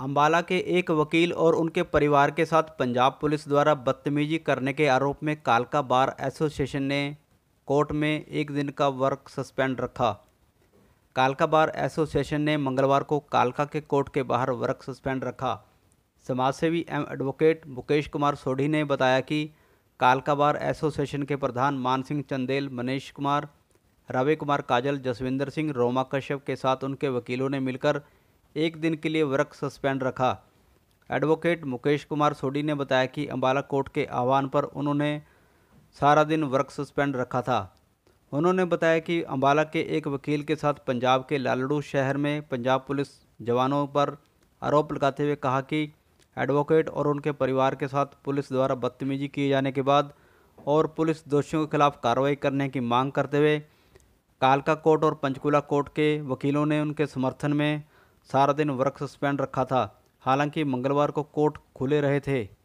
अम्बाला के एक वकील और उनके परिवार के साथ पंजाब पुलिस द्वारा बदतमीजी करने के आरोप में कालका बार एसोसिएशन ने कोर्ट में एक दिन का वर्क सस्पेंड रखा कालका बार एसोसिएशन ने मंगलवार को कालका के कोर्ट के बाहर वर्क सस्पेंड रखा समाजसेवी एम एडवोकेट मुकेश कुमार सोढ़ी ने बताया कि कालका बार एसोसिएशन के प्रधान मान सिंह चंदेल मनीष कुमार रवि कुमार काजल जसविंदर सिंह रोमा कश्यप के साथ उनके वकीलों ने मिलकर एक दिन के लिए वर्क सस्पेंड रखा एडवोकेट मुकेश कुमार सोडी ने बताया कि अम्बाला कोर्ट के आह्वान पर उन्होंने सारा दिन वर्क सस्पेंड रखा था उन्होंने बताया कि अम्बाला के एक वकील के साथ पंजाब के लालड़ू शहर में पंजाब पुलिस जवानों पर आरोप लगाते हुए कहा कि एडवोकेट और उनके परिवार के साथ पुलिस द्वारा बदतमीजी किए जाने के बाद और पुलिस दोषियों के खिलाफ कार्रवाई करने की मांग करते हुए कालका कोर्ट और पंचकुला कोर्ट के वकीलों ने उनके समर्थन में सारा दिन वर्क सस्पेंड रखा था हालांकि मंगलवार को कोर्ट खुले रहे थे